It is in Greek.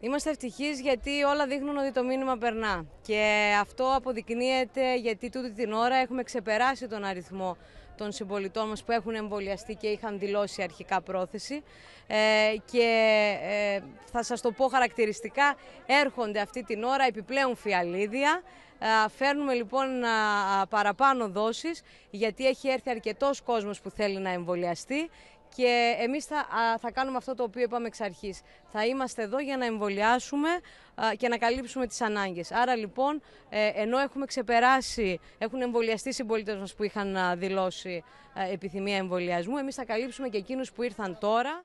Είμαστε ευτυχείς γιατί όλα δείχνουν ότι το μήνυμα περνά. Και αυτό αποδεικνύεται γιατί τούτη την ώρα έχουμε ξεπεράσει τον αριθμό των συμπολιτών μας που έχουν εμβολιαστεί και είχαν δηλώσει αρχικά πρόθεση. Ε, και ε, θα σας το πω χαρακτηριστικά, έρχονται αυτή την ώρα επιπλέον φιαλίδια. Ε, φέρνουμε λοιπόν παραπάνω δόσεις γιατί έχει έρθει αρκετός κόσμος που θέλει να εμβολιαστεί και εμείς θα, θα κάνουμε αυτό το οποίο είπαμε εξ αρχής. Θα είμαστε εδώ για να εμβολιάσουμε και να καλύψουμε τις ανάγκες. Άρα λοιπόν, ε, ενώ έχουμε ξεπεράσει, έχουν εμβολιαστεί συμπολίτες μας που είχαν α, δηλώσει ε, επιθυμία εμβολιασμού, εμείς θα καλύψουμε και εκείνους που ήρθαν τώρα.